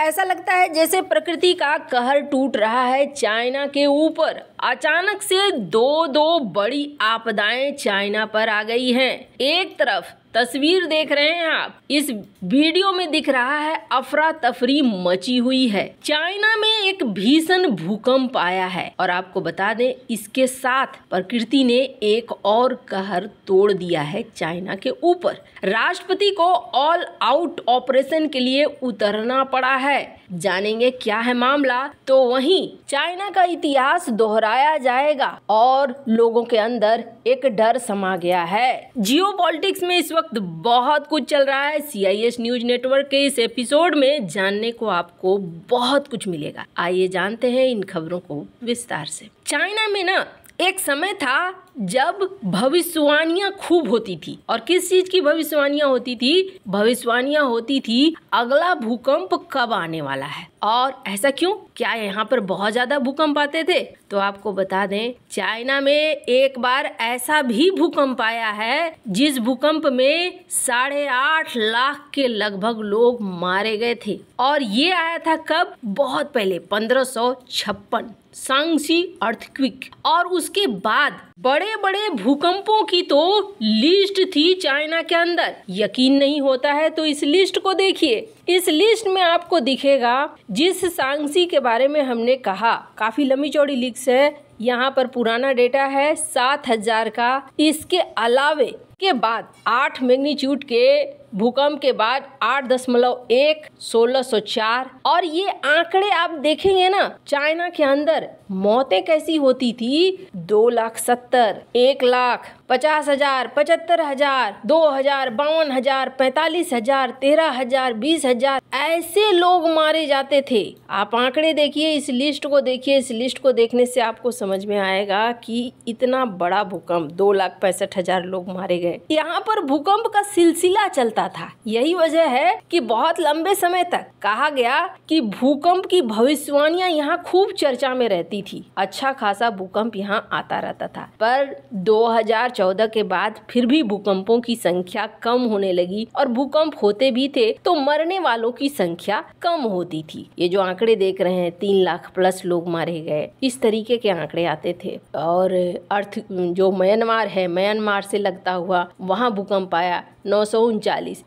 ऐसा लगता है जैसे प्रकृति का कहर टूट रहा है चाइना के ऊपर अचानक से दो दो बड़ी आपदाएं चाइना पर आ गई हैं एक तरफ तस्वीर देख रहे हैं आप इस वीडियो में दिख रहा है अफरा तफरी मची हुई है चाइना में एक भीषण भूकंप आया है और आपको बता दें इसके साथ प्रकृति ने एक और कहर तोड़ दिया है चाइना के ऊपर राष्ट्रपति को ऑल आउट ऑपरेशन के लिए उतरना पड़ा है जानेंगे क्या है मामला तो वहीं चाइना का इतिहास दोहराया जाएगा और लोगों के अंदर एक डर समा गया है जियो में इस वक्त वक्त बहुत कुछ चल रहा है सीआईएस न्यूज नेटवर्क के इस एपिसोड में जानने को आपको बहुत कुछ मिलेगा आइए जानते हैं इन खबरों को विस्तार से चाइना में ना एक समय था जब भविष्यवाणियां खूब होती थी और किस चीज की भविष्यवाणियां होती थी भविष्यवाणियां होती थी अगला भूकंप कब आने वाला है और ऐसा क्यों क्या यहाँ पर बहुत ज्यादा भूकंप आते थे तो आपको बता दें चाइना में एक बार ऐसा भी भूकंप आया है जिस भूकंप में साढ़े आठ लाख के लगभग लोग मारे गए थे और ये आया था कब बहुत पहले पंद्रह सौ छप्पन सांगसी अर्थक्विक और उसके बाद बड़े बड़े भूकंपों की तो लिस्ट थी चाइना के अंदर यकीन नहीं होता है तो इस लिस्ट को देखिए इस लिस्ट में आपको दिखेगा जिस सांगसी के बारे में हमने कहा काफ़ी लंबी चौड़ी लिस्ट है यहाँ पर पुराना डेटा है सात हजार का इसके अलावे के बाद आठ मैग्नीच्यूट के भूकंप के बाद आठ दशमलव एक सोलह सौ चार और ये आंकड़े आप देखेंगे ना चाइना के अंदर मौतें कैसी होती थी दो लाख सत्तर एक लाख पचास हज़ार पचहत्तर हज़ार दो हज़ार बावन हज़ार पैतालीस हज़ार तेरह हज़ार बीस हज़ार ऐसे लोग मारे जाते थे आप आंकड़े देखिए इस लिस्ट को देखिए इस लिस्ट को देखने से आपको समझ में आएगा कि इतना बड़ा भूकंप दो लाख पैंसठ हजार लोग मारे गए यहाँ पर भूकंप का सिलसिला चलता था यही वजह है कि बहुत लंबे समय तक कहा गया कि भूकंप की भविष्यवाणियां यहाँ खूब चर्चा में रहती थी अच्छा खासा भूकंप यहाँ आता रहता था पर दो 2014 के बाद फिर भी भूकंपों की संख्या कम होने लगी और भूकंप होते भी थे तो मरने वालों की संख्या कम होती थी ये जो आंकड़े देख रहे हैं तीन लाख प्लस लोग मारे गए इस तरीके के आंकड़े आते थे और अर्थ जो म्यांमार है म्यांमार से लगता हुआ वहाँ भूकंप आया नौ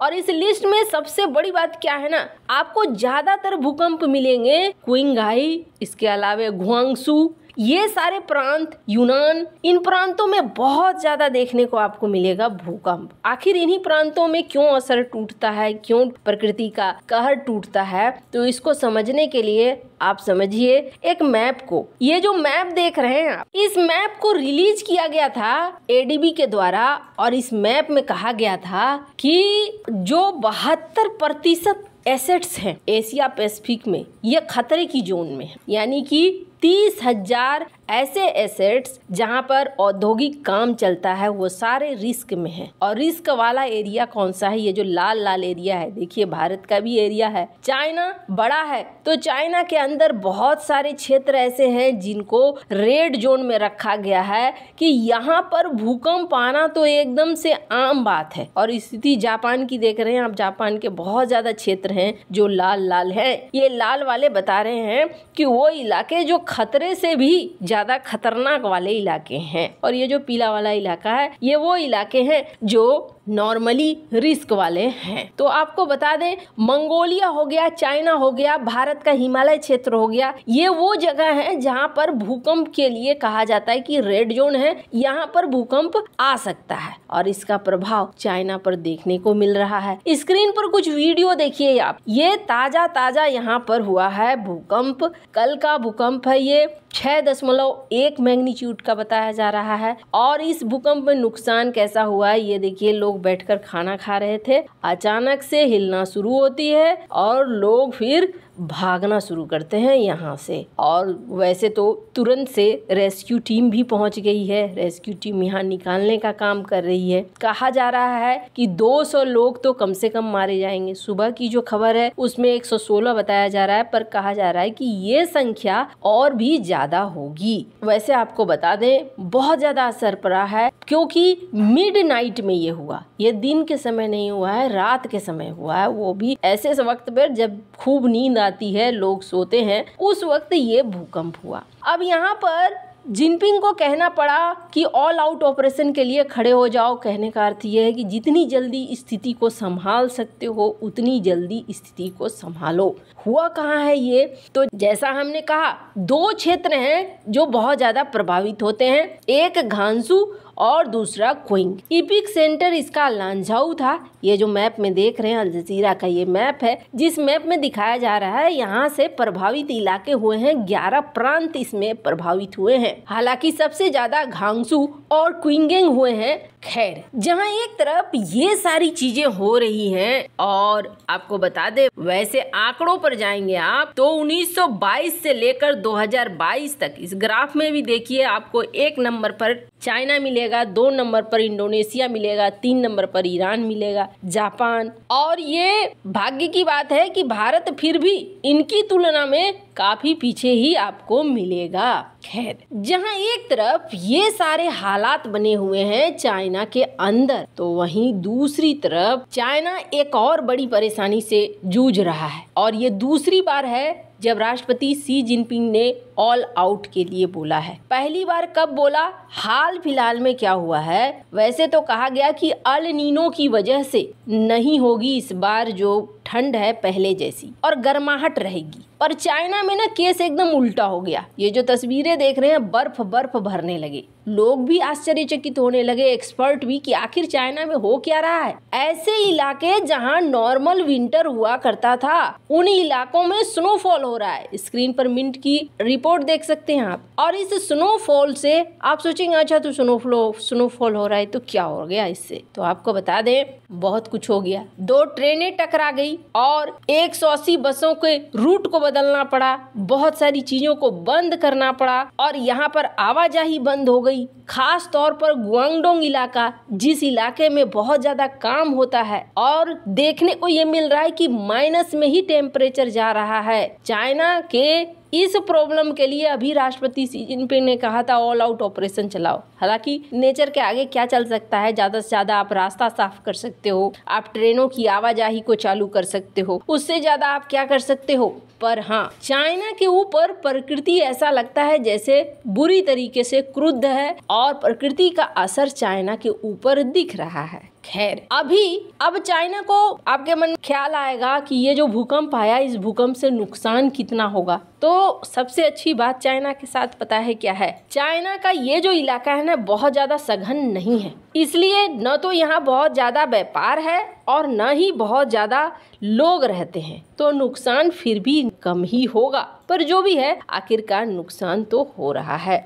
और इस लिस्ट में सबसे बड़ी बात क्या है ना आपको ज्यादातर भूकंप मिलेंगे क्विंगाई इसके अलावा घुआंगसू ये सारे प्रांत यूनान इन प्रांतों में बहुत ज़्यादा देखने को आपको मिलेगा भूकंप आखिर इन्हीं प्रांतों में क्यों असर टूटता है क्यों प्रकृति का कहर टूटता है तो इसको समझने के लिए आप समझिए एक मैप को ये जो मैप देख रहे हैं आप इस मैप को रिलीज किया गया था एडीबी के द्वारा और इस मैप में कहा गया था कि जो बहत्तर प्रतिशत एसेट्स हैं एशिया पैसिफिक में यह खतरे की जोन में है यानी कि तीस हजार ऐसे एसेट्स जहां पर औद्योगिक काम चलता है वो सारे रिस्क में है और रिस्क वाला एरिया कौन सा है ये जो लाल लाल एरिया है देखिए भारत का भी एरिया है चाइना बड़ा है तो चाइना के अंदर बहुत सारे क्षेत्र ऐसे हैं जिनको रेड जोन में रखा गया है कि यहाँ पर भूकंप आना तो एकदम से आम बात है और स्थिति जापान की देख रहे हैं आप जापान के बहुत ज्यादा क्षेत्र हैं जो लाल लाल है ये लाल वाले बता रहे हैं कि वो इलाके जो खतरे से भी ज़्यादा खतरनाक वाले इलाके हैं और ये जो पीला वाला इलाका है ये वो इलाके हैं जो नॉर्मली रिस्क वाले हैं तो आपको बता दें मंगोलिया हो गया चाइना हो गया भारत का हिमालय क्षेत्र हो गया ये वो जगह है जहाँ पर भूकंप के लिए कहा जाता है कि रेड जोन है यहाँ पर भूकंप आ सकता है और इसका प्रभाव चाइना पर देखने को मिल रहा है स्क्रीन पर कुछ वीडियो देखिए आप ये ताजा ताजा यहाँ पर हुआ है भूकंप कल का भूकंप है ये छह दशमलव एक मैग्नीट्यूड का बताया जा रहा है और इस भूकंप में नुकसान कैसा हुआ है ये देखिए लोग लोग बैठकर खाना खा रहे थे अचानक से हिलना शुरू होती है और लोग फिर भागना शुरू करते हैं यहाँ से और वैसे तो तुरंत से रेस्क्यू टीम भी पहुँच गई है रेस्क्यू टीम यहाँ निकालने का काम कर रही है कहा जा रहा है कि 200 लोग तो कम से कम मारे जाएंगे सुबह की जो खबर है उसमें 116 बताया जा रहा है पर कहा जा रहा है कि ये संख्या और भी ज़्यादा होगी वैसे आपको बता दें बहुत ज़्यादा असर पड़ा है क्योंकि मिड नाइट में ये हुआ ये दिन के समय नहीं हुआ है रात के समय हुआ है वो भी ऐसे वक्त पर जब खूब नींद आ जाती है लोग सोते हैं उस वक्त ये भूकंप हुआ अब यहाँ पर जिनपिंग को कहना पड़ा कि ऑल आउट ऑपरेशन के लिए खड़े हो जाओ कहने का अर्थ यह है कि जितनी जल्दी स्थिति को संभाल सकते हो उतनी जल्दी स्थिति को संभालो हुआ कहाँ है ये तो जैसा हमने कहा दो क्षेत्र हैं जो बहुत ज़्यादा प्रभावित होते हैं एक घांसू और दूसरा कोइंग इपिक सेंटर इसका लांझाऊ था ये जो मैप में देख रहे हैं अल जजीरा का ये मैप है जिस मैप में दिखाया जा रहा है यहाँ से प्रभावित इलाके हुए हैं ग्यारह प्रांत इसमें प्रभावित हुए हैं हालांकि सबसे ज्यादा घांगसू और क्विंगेंग हुए हैं खैर जहाँ एक तरफ ये सारी चीजें हो रही हैं और आपको बता दे वैसे आंकड़ों पर जाएंगे आप तो 1922 से लेकर 2022 तक इस ग्राफ में भी देखिए आपको एक नंबर पर चाइना मिलेगा दो नंबर पर इंडोनेशिया मिलेगा तीन नंबर पर ईरान मिलेगा जापान और ये भाग्य की बात है कि भारत फिर भी इनकी तुलना में काफ़ी पीछे ही आपको मिलेगा खैर जहाँ एक तरफ ये सारे हालात बने हुए हैं चाइना के अंदर तो वहीं दूसरी तरफ चाइना एक और बड़ी परेशानी से जूझ रहा है और ये दूसरी बार है जब राष्ट्रपति सी जिनपिंग ने ऑल आउट के लिए बोला है पहली बार कब बोला हाल फिलहाल में क्या हुआ है वैसे तो कहा गया कि अल नीनो की वजह से नहीं होगी इस बार जो ठंड है पहले जैसी और गर्माहट रहेगी पर चाइना में ना केस एकदम उल्टा हो गया ये जो तस्वीरें देख रहे हैं बर्फ बर्फ भरने लगी लोग भी आश्चर्यचकित होने लगे एक्सपर्ट भी कि आखिर चाइना में हो क्या रहा है ऐसे इलाके जहां नॉर्मल विंटर हुआ करता था उन इलाकों में स्नोफॉल हो रहा है स्क्रीन पर मिंट की रिपोर्ट देख सकते हैं आप और इस स्नोफॉल से आप सोचेंगे अच्छा तो स्नोफॉलो स्नोफॉल हो रहा है तो क्या हो गया इससे तो आपको बता दें बहुत कुछ हो गया दो ट्रेनें टकरा गई और एक बसों के रूट को बदलना पड़ा बहुत सारी चीज़ों को बंद करना पड़ा और यहाँ पर आवाजाही बंद हो गई खास तौर पर गुआंगडोंग इलाका जिस इलाके में बहुत ज़्यादा काम होता है और देखने को ये मिल रहा है कि माइनस में ही टेम्परेचर जा रहा है चाइना के इस प्रॉब्लम के लिए अभी राष्ट्रपति सी जिनपिंग ने कहा था ऑल आउट ऑपरेशन चलाओ हालांकि नेचर के आगे क्या चल सकता है ज्यादा से ज्यादा आप रास्ता साफ कर सकते हो आप ट्रेनों की आवाजाही को चालू कर सकते हो उससे ज्यादा आप क्या कर सकते हो पर हाँ चाइना के ऊपर प्रकृति ऐसा लगता है जैसे बुरी तरीके से क्रुद्ध है और प्रकृति का असर चाइना के ऊपर दिख रहा है खैर अभी अब चाइना को आपके मन में ख्याल आएगा कि ये जो भूकंप आया इस भूकंप से नुकसान कितना होगा तो सबसे अच्छी बात चाइना के साथ पता है क्या है चाइना का ये जो इलाका है ना बहुत ज़्यादा सघन नहीं है इसलिए न तो यहाँ बहुत ज़्यादा व्यापार है और न ही बहुत ज़्यादा लोग रहते हैं तो नुकसान फिर भी कम ही होगा पर जो भी है आखिरकार नुकसान तो हो रहा है